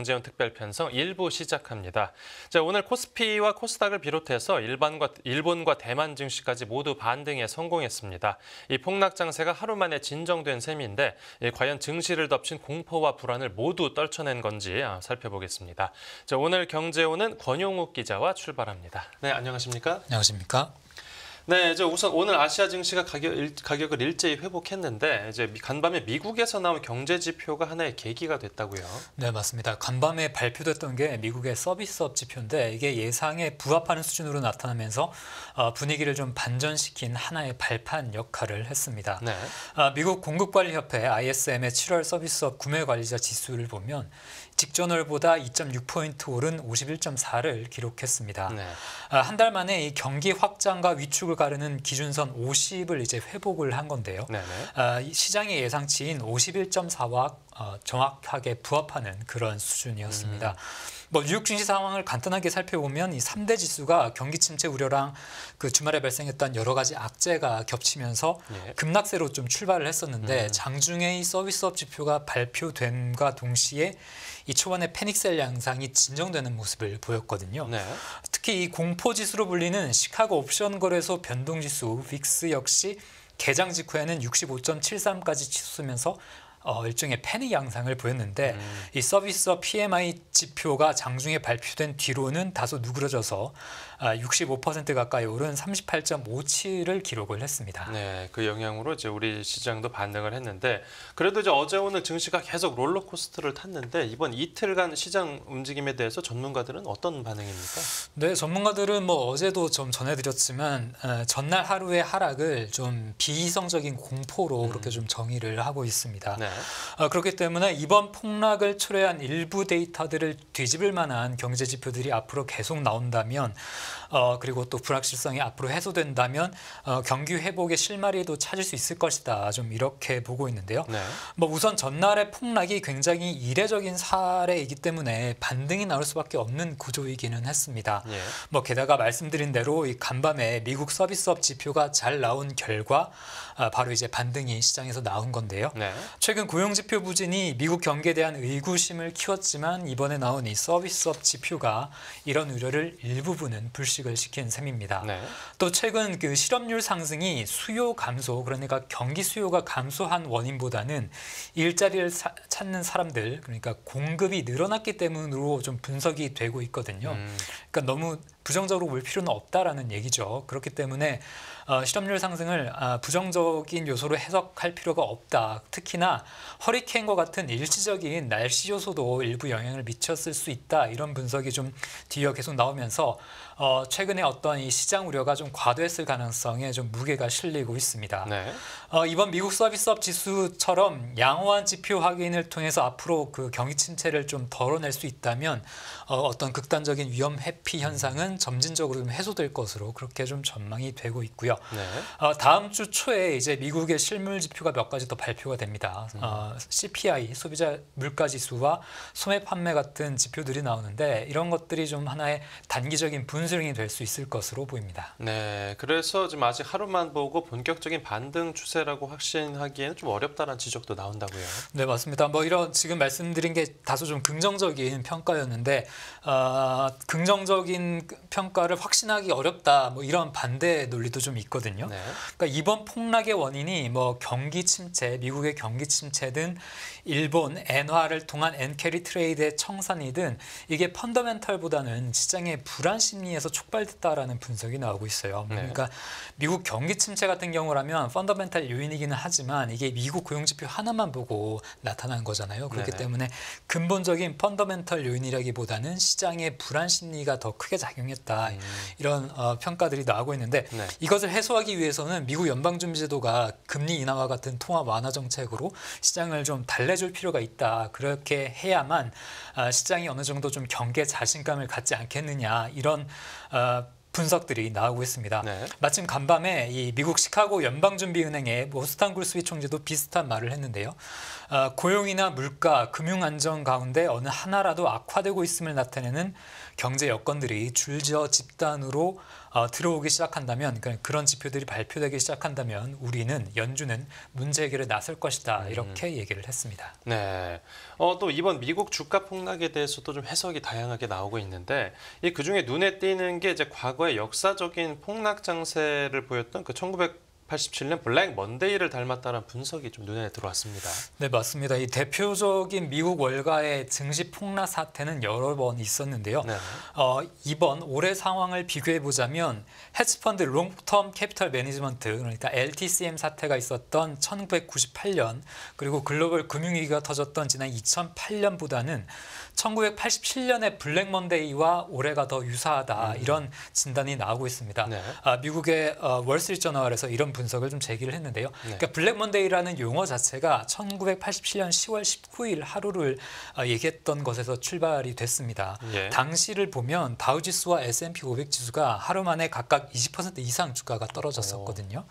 정재현 특별 편성 1부 시작합니다. 자, 오늘 코스피와 코스닥을 비롯해서 일반과, 일본과 대만 증시까지 모두 반등에 성공했습니다. 이 폭락 장세가 하루 만에 진정된 셈인데 과연 증시를 덮친 공포와 불안을 모두 떨쳐낸 건지 아, 살펴보겠습니다. 자, 오늘 경제오는 권용욱 기자와 출발합니다. 네, 안녕하십니까? 안녕하십니까? 네, 이제 우선 오늘 아시아 증시가 가격, 일, 가격을 일제히 회복했는데 이제 간밤에 미국에서 나온 경제 지표가 하나의 계기가 됐다고요. 네, 맞습니다. 간밤에 발표됐던 게 미국의 서비스업 지표인데 이게 예상에 부합하는 수준으로 나타나면서 어, 분위기를 좀 반전시킨 하나의 발판 역할을 했습니다. 네. 아, 미국 공급관리협회 ISM의 7월 서비스업 구매관리자 지수를 보면 직전월보다 2.6포인트 오른 51.4를 기록했습니다. 네. 아, 한달 만에 이 경기 확장과 위축을 가르는 기준선 50을 이제 회복을 한 건데요. 네, 네. 시장의 예상치인 51.4와 어, 정확하게 부합하는 그런 수준이었습니다. 음. 뭐 뉴욕 증시 상황을 간단하게 살펴보면 이삼대 지수가 경기 침체 우려랑 그 주말에 발생했던 여러 가지 악재가 겹치면서 예. 급락세로 좀 출발을 했었는데 음. 장중에 이 서비스업 지표가 발표됨과 동시에 이 초반에 패닉셀 양상이 진정되는 모습을 보였거든요. 네. 특히 이 공포 지수로 불리는 시카고 옵션 거래소 변동 지수 윅스 역시 개장 직후에는 65.73까지 치솟으면서 어, 일종의 패닉 양상을 보였는데 음. 이 서비스업 PMI 지표가 장중에 발표된 뒤로는 다소 누그러져서 65% 아, 가까이 오른 38.57을 기록을 했습니다. 네, 그 영향으로 이제 우리 시장도 반등을 했는데 그래도 이제 어제 오늘 증시가 계속 롤러코스터를 탔는데 이번 이틀간 시장 움직임에 대해서 전문가들은 어떤 반응입니까? 네, 전문가들은 뭐 어제도 좀 전해드렸지만 어, 전날 하루의 하락을 좀 비이성적인 공포로 음. 그렇게 좀 정의를 하고 있습니다. 네. 어, 그렇기 때문에 이번 폭락을 초래한 일부 데이터들을 뒤집을 만한 경제 지표들이 앞으로 계속 나온다면 어, 그리고 또 불확실성이 앞으로 해소된다면 어, 경기 회복의 실마리도 찾을 수 있을 것이다. 좀 이렇게 보고 있는데요. 네. 뭐 우선 전날의 폭락이 굉장히 이례적인 사례이기 때문에 반등이 나올 수밖에 없는 구조이기는 했습니다. 예. 뭐 게다가 말씀드린 대로 이 간밤에 미국 서비스업 지표가 잘 나온 결과 아, 바로 이제 반등이 시장에서 나온 건데요. 네. 최근 고용 지표 부진이 미국 경기에 대한 의구심을 키웠지만 이번에 나온 이 서비스업 지표가 이런 우려를 일부분은 불식을 시킨 셈입니다. 네. 또 최근 그 실업률 상승이 수요 감소 그러니까 경기 수요가 감소한 원인보다는 일자리를 사, 찾는 사람들 그러니까 공급이 늘어났기 때문으로 좀 분석이 되고 있거든요. 음. 그러니까 너무 부정적으로 볼 필요는 없다라는 얘기죠. 그렇기 때문에 어, 실업률 상승을 아, 부정적인 요소로 해석할 필요가 없다. 특히나 허리케인과 같은 일시적인 날씨 요소도 일부 영향을 미쳤을 수 있다. 이런 분석이 좀 뒤이어 계속 나오면서 어, 최근에 어떤 이 시장 우려가 좀 과도했을 가능성에 좀 무게가 실리고 있습니다. 네. 어, 이번 미국 서비스업 지수처럼 양호한 지표 확인을 통해서 앞으로 그 경기 침체를 좀 덜어낼 수 있다면 어, 어떤 극단적인 위험 회피 현상은 문제는 점진적으로 좀 해소될 것으로 그렇게 좀 전망이 되고 있고요. 네. 어, 다음 주 초에 이제 미국의 실물 지표가 몇 가지 더 발표가 됩니다. 음. 어, CPI 소비자 물가 지수와 소매 판매 같은 지표들이 나오는데 이런 것들이 좀 하나의 단기적인 분수령이 될 수 있을 것으로 보입니다. 네, 그래서 지금 아직 하루만 보고 본격적인 반등 추세라고 확신하기에는 좀 어렵다는 지적도 나온다고요. 네, 맞습니다. 뭐 이런 지금 말씀드린 게 다소 좀 긍정적인 평가였는데 어, 긍정적인 평가를 확신하기 어렵다 뭐 이런 반대 논리도 좀 있거든요. 네. 그러니까 이번 폭락의 원인이 뭐 경기 침체, 미국의 경기 침체 든 일본 엔화를 통한 엔캐리 트레이드의 청산이든 이게 펀더멘털보다는 시장의 불안 심리에서 촉발됐다라는 분석이 나오고 있어요. 네. 그러니까 미국 경기 침체 같은 경우라면 펀더멘털 요인이기는 하지만 이게 미국 고용 지표 하나만 보고 나타난 거잖아요. 그렇기 네. 때문에 근본적인 펀더멘털 요인이라기보다는 시장의 불안 심리가 더 크게 작용 작용했다 음. 이런 어, 평가들이 나오고 있는데 네. 이것을 해소하기 위해서는 미국 연방준비제도가 금리 인하와 같은 통화 완화 정책으로 시장을 좀 달래줄 필요가 있다 그렇게 해야만 어, 시장이 어느 정도 좀 경계 자신감을 갖지 않겠느냐 이런 어, 분석들이 나오고 있습니다. 네. 마침 간밤에 이 미국 시카고 연방준비은행의 모스탄 뭐 굴스비 총재도 비슷한 말을 했는데요. 어, 고용이나 물가, 금융 안정 가운데 어느 하나라도 악화되고 있음을 나타내는 경제 여건들이 줄지어 집단으로 어, 들어오기 시작한다면 그러니까 그런 지표들이 발표되기 시작한다면 우리는 연준은 문제 해결에 나설 것이다 음. 이렇게 얘기를 했습니다. 네. 어, 또 이번 미국 주가 폭락에 대해서도 좀 해석이 다양하게 나오고 있는데 그중에 눈에 띄는 게 이제 과거의 역사적인 폭락 장세를 보였던 그 1900. 1987년 블랙 먼데이를 닮았다는 분석이 좀 눈에 들어왔습니다. 네, 맞습니다. 이 대표적인 미국 월가의 증시 폭락 사태는 여러 번 있었는데요. 네. 어, 이번 올해 상황을 비교해 보자면 헤지펀드 롱텀 캐피털 매니지먼트 그러니까 LTCM 사태가 있었던 1998년 그리고 글로벌 금융위기가 터졌던 지난 2008년보다는 1987년의 블랙 먼데이와 올해가 더 유사하다 음. 이런 진단이 나오고 있습니다. 네. 아, 미국의 어, 월스트리트 저널에서 이런 분석을 좀 제기를 했는데요. 네. 그러니까 블랙 먼데이라는 용어 자체가 1987년 10월 19일 하루를 어, 얘기했던 것에서 출발이 됐습니다. 예. 당시를 보면 다우지수와 S&P 500 지수가 하루 만에 각각 20% 이상 주가가 떨어졌었거든요.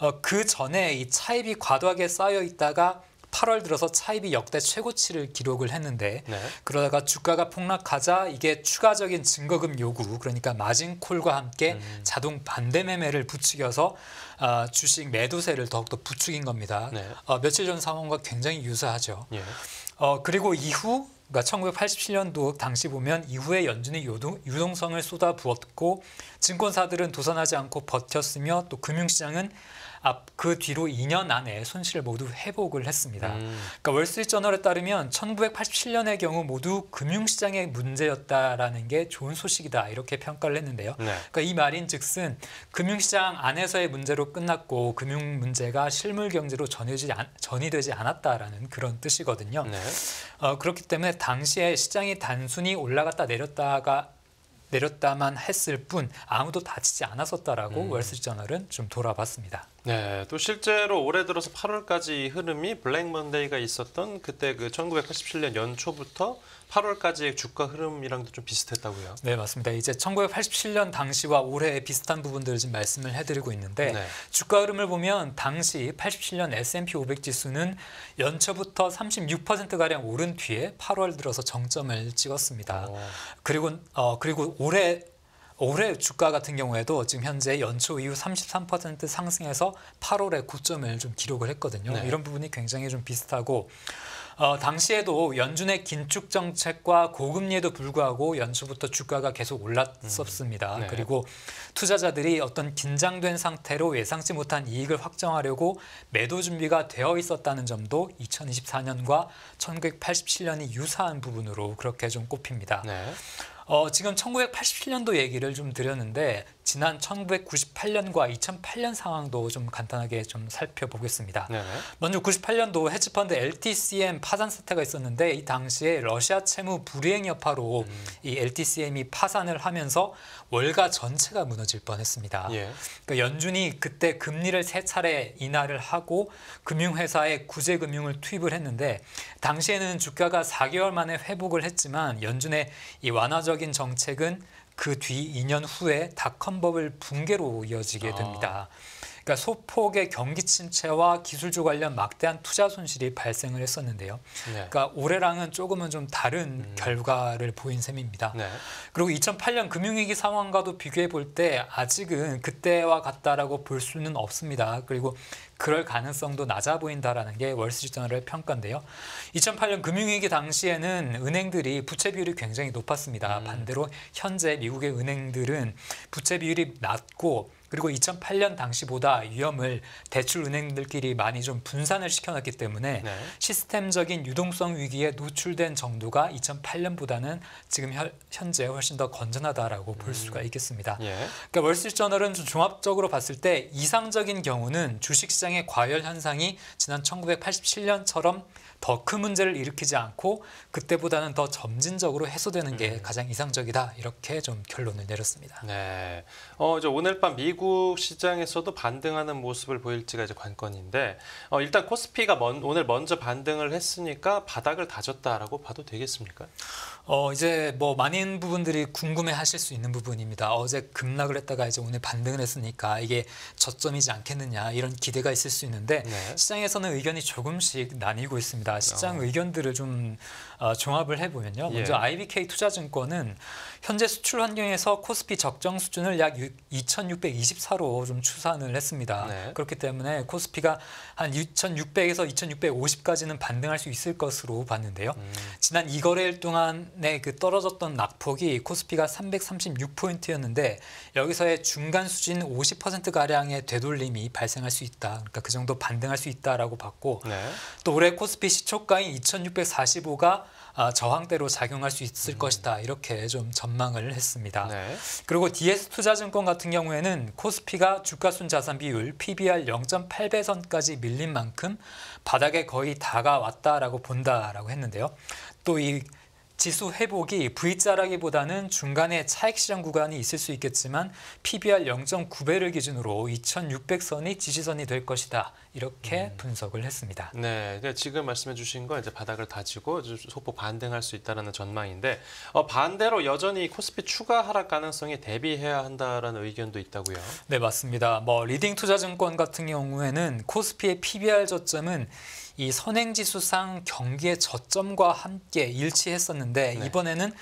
어, 그 전에 이 차입이 과도하게 쌓여 있다가 8월 들어서 차입이 역대 최고치를 기록을 했는데 네. 그러다가 주가가 폭락하자 이게 추가적인 증거금 요구 그러니까 마진콜과 함께 음. 자동 반대 매매를 부추겨서 어, 주식 매도세를 더욱더 부추긴 겁니다. 네. 어, 며칠 전 상황과 굉장히 유사하죠. 예. 어, 그리고 이후 그러니까 1987년도 당시 보면 이후에 연준이 유동, 유동성을 쏟아 부었고 증권사들은 도산하지 않고 버텼으며 또 금융시장은 앞그 뒤로 2년 안에 손실을 모두 회복을 했습니다. 음. 그러니까 월스트리트저널에 따르면 1987년의 경우 모두 금융시장의 문제였다라는 게 좋은 소식이다 이렇게 평가를 했는데요. 네. 그러니까 이 말인즉슨 금융시장 안에서의 문제로 끝났고 금융 문제가 실물 경제로 전이지 전이되지 않았다라는 그런 뜻이거든요. 네. 어, 그렇기 때문에 당시에 시장이 단순히 올라갔다 내렸다가 내렸다만 했을 뿐 아무도 다치지 않았었다라고 음. 월스저널은 트트리좀 돌아봤습니다. 네, 또 실제로 올해 들어서 8월까지 흐름이 블랙 먼데이가 있었던 그때 그 1987년 연초부터 8월까지의 주가 흐름이랑도 좀 비슷했다고요? 네, 맞습니다. 이제 1987년 당시와 올해의 비슷한 부분들을 지금 말씀을 해드리고 있는데 네. 주가 흐름을 보면 당시 87년 S&P 500 지수는 연초부터 36%가량 오른 뒤에 8월 들어서 정점을 찍었습니다. 오. 그리고 어, 그리고 올해 올해 주가 같은 경우에도 지금 현재 연초 이후 33% 상승해서 8월에 고점을 좀 기록을 했거든요. 네. 이런 부분이 굉장히 좀 비슷하고 어, 당시에도 연준의 긴축 정책과 고금리에도 불구하고 연초부터 주가가 계속 올랐었습니다. 음. 네. 그리고 투자자들이 어떤 긴장된 상태로 예상치 못한 이익을 확정하려고 매도 준비가 되어 있었다는 점도 2024년과 1987년이 유사한 부분으로 그렇게 좀 꼽힙니다. 네. 어, 지금 1987년도 얘기를 좀 드렸는데 지난 1998년과 2008년 상황도 좀 간단하게 좀 살펴보겠습니다. 네네. 먼저 98년도 헤지펀드 LTCM 파산 사태가 있었는데 이 당시에 러시아 채무 불이행 여파로 음. 이 LTCM이 파산을 하면서 월가 전체가 무너질 뻔했습니다. 예. 그러니까 연준이 그때 금리를 세 차례 인하를 하고 금융회사에 구제금융을 투입을 했는데 당시에는 주가가 4개월 만에 회복을 했지만 연준의 이 완화적인 정책은 그뒤 2년 후에 닷컴버블 붕괴로 이어지게 아. 됩니다. 아. 그러니까 소폭의 경기 침체와 기술주 관련 막대한 투자 손실이 발생을 했었는데요. 네. 그러니까 올해랑은 조금은 좀 다른 음. 결과를 보인 셈입니다. 네. 그리고 2008년 금융위기 상황과도 비교해 볼 때 아직은 그때와 같다라고 볼 수는 없습니다. 그리고 그럴 가능성도 낮아 보인다라는 게 월스트리트저널의 평가인데요. 2008년 금융위기 당시에는 은행들이 부채 비율이 굉장히 높았습니다. 음. 반대로 현재 미국의 은행들은 부채 비율이 낮고 그리고 2008년 당시보다 위험을 대출은행들끼리 많이 좀 분산을 시켜놨기 때문에 네. 시스템적인 유동성 위기에 노출된 정도가 2008년보다는 지금 현재 훨씬 더 건전하다라고 볼 음. 수가 있겠습니다. 예. 그러니까 월스트리트저널은 종합적으로 봤을 때 이상적인 경우는 주식시장의 과열 현상이 지난 1987년처럼 더큰 문제를 일으키지 않고 그때보다는 더 점진적으로 해소되는 게 음. 가장 이상적이다 이렇게 좀 결론을 내렸습니다. 네, 어, 저 오늘 밤 미국 시장에서도 반등하는 모습을 보일지가 이제 관건인데 어, 일단 코스피가 먼, 오늘 먼저 반등을 했으니까 바닥을 다졌다라고 봐도 되겠습니까? 어, 이제 뭐 많은 부분들이 궁금해 하실 수 있는 부분입니다. 어제 급락을 했다가 이제 오늘 반등을 했으니까 이게 저점이지 않겠느냐 이런 기대가 있을 수 있는데 네. 시장에서는 의견이 조금씩 나뉘고 있습니다. 시장 어. 의견들을 좀 어, 종합을 해보면요. 예. 먼저 예. IBK 투자증권은 현재 수출 환경에서 코스피 적정 수준을 약 2,624로 좀 추산을 했습니다. 네. 그렇기 때문에 코스피가 한 2,600에서 2,650까지는 반등할 수 있을 것으로 봤는데요. 음. 지난 2거래일 동안 전에 네, 그 떨어졌던 낙폭이 코스피가 336포인트였는데 여기서의 중간 수준 50% 가량의 되돌림이 발생할 수 있다. 그러니까 그 정도 반등할 수 있다라고 봤고 네. 또 올해 코스피 시초가인 2,645가 아, 저항대로 작용할 수 있을 음. 것이다 이렇게 좀 전망을 했습니다. 네. 그리고 DS 투자증권 같은 경우에는 코스피가 주가순 자산 비율 PBR 0.8배선까지 밀린 만큼 바닥에 거의 다가왔다라고 본다라고 했는데요. 또이 지수 회복이 V자라기보다는 중간에 차익시장 구간이 있을 수 있겠지만 PBR 0.9배를 기준으로 2600선이 지지선이 될 것이다. 이렇게 음. 분석을 했습니다. 네, 그러니까 지금 말씀해 주신 거 이제 바닥을 다지고 소폭 반등할 수 있다는 전망인데 어, 반대로 여전히 코스피 추가 하락 가능성에 대비해야 한다는 의견도 있다고요? 네, 맞습니다. 뭐 리딩 투자증권 같은 경우에는 코스피의 PBR 저점은 이 선행지수상 경기의 저점과 함께 일치했었는데 네. 이번에는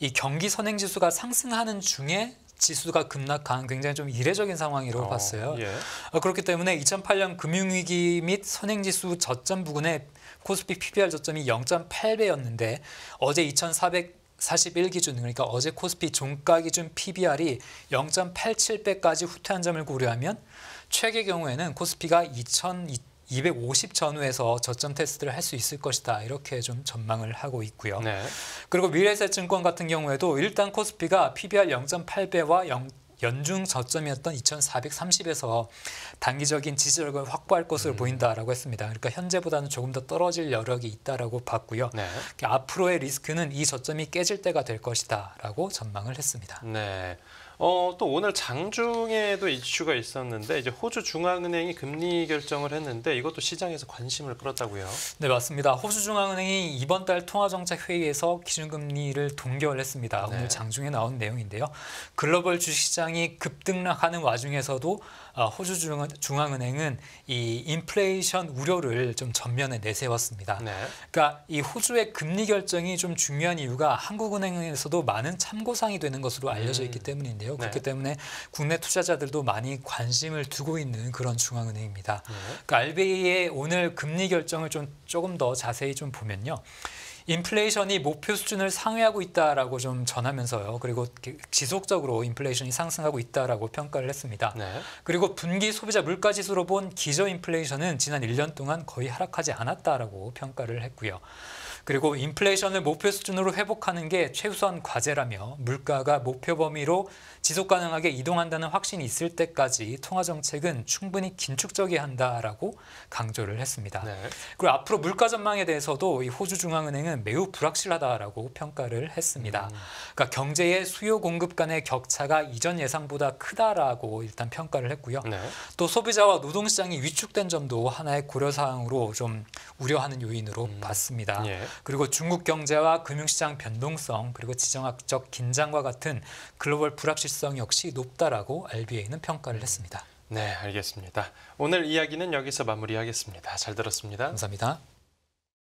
이 경기 선행지수가 상승하는 중에 지수가 급락한 굉장히 좀 이례적인 상황이라고 어, 봤어요. 예. 어, 그렇기 때문에 2008년 금융위기 및 선행지수 저점 부근에 코스피 PBR 저점이 0.8배였는데 어제 2 4 41 기준 그러니까 어제 코스피 종가 기준 PBR이 0.87배까지 후퇴한 점을 고려하면 최악의 경우에는 코스피가 2,000 250 전후에서 저점 테스트를 할 수 있을 것이다 이렇게 좀 전망을 하고 있고요. 네. 그리고 미래세 증권 같은 경우에도 일단 코스피가 PBR 0.8배와 0. 연중 저점이었던 2,430에서 단기적인 지지력을 확보할 것으로 음. 보인다라고 했습니다. 그러니까 현재보다는 조금 더 떨어질 여력이 있다라고 봤고요. 네. 그러니까 앞으로의 리스크는 이 저점이 깨질 때가 될 것이다라고 전망을 했습니다. 네. 어, 또 오늘 장중에도 이슈가 있었는데 이제 호주 중앙은행이 금리 결정을 했는데 이것도 시장에서 관심을 끌었다고요. 네, 맞습니다. 호주 중앙은행이 이번 달 통화 정책 회의에서 기준금리를 동결했습니다. 네. 오늘 장중에 나온 내용인데요. 글로벌 주식시장이 급등락하는 와중에서도 어, 호주 중앙은행은 이 인플레이션 우려를 좀 전면에 내세웠습니다. 네. 그러니까 이 호주의 금리 결정이 좀 중요한 이유가 한국은행에서도 많은 참고상이 되는 것으로 알려져 있기 음. 때문인데요. 네. 그렇기 때문에 국내 투자자들도 많이 관심을 두고 있는 그런 중앙은행입니다. 네. 그러니까 RBA의 오늘 금리 결정을 좀 조금 더 자세히 좀 보면요. 인플레이션이 목표 수준을 상회하고 있다라고 좀 전하면서요. 그리고 지속적으로 인플레이션이 상승하고 있다라고 평가를 했습니다. 네. 그리고 분기 소비자 물가 지수로 본 기저 인플레이션은 지난 1년 동안 거의 하락하지 않았다라고 평가를 했고요. 그리고 인플레이션을 목표 수준으로 회복하는 게 최우선 과제라며 물가가 목표 범위로 지속 가능하게 이동한다는 확신이 있을 때까지 통화 정책은 충분히 긴축적이 한다라고 강조를 했습니다. 네. 그리고 앞으로 물가 전망에 대해서도 이 호주 중앙은행은 매우 불확실하다라고 평가를 했습니다. 음. 그러니까 경제의 수요 공급 간의 격차가 이전 예상보다 크다라고 일단 평가를 했고요. 네. 또 소비자와 노동 시장이 위축된 점도 하나의 고려 사항으로 좀 우려하는 요인으로 음. 봤습니다. 예. 그리고 중국 경제와 금융시장 변동성 그리고 지정학적 긴장과 같은 글로벌 불확실성 역시 높다라고 RBA는 평가를 했습니다. 네, 알겠습니다. 오늘 이야기는 여기서 마무리하겠습니다. 잘 들었습니다. 감사합니다.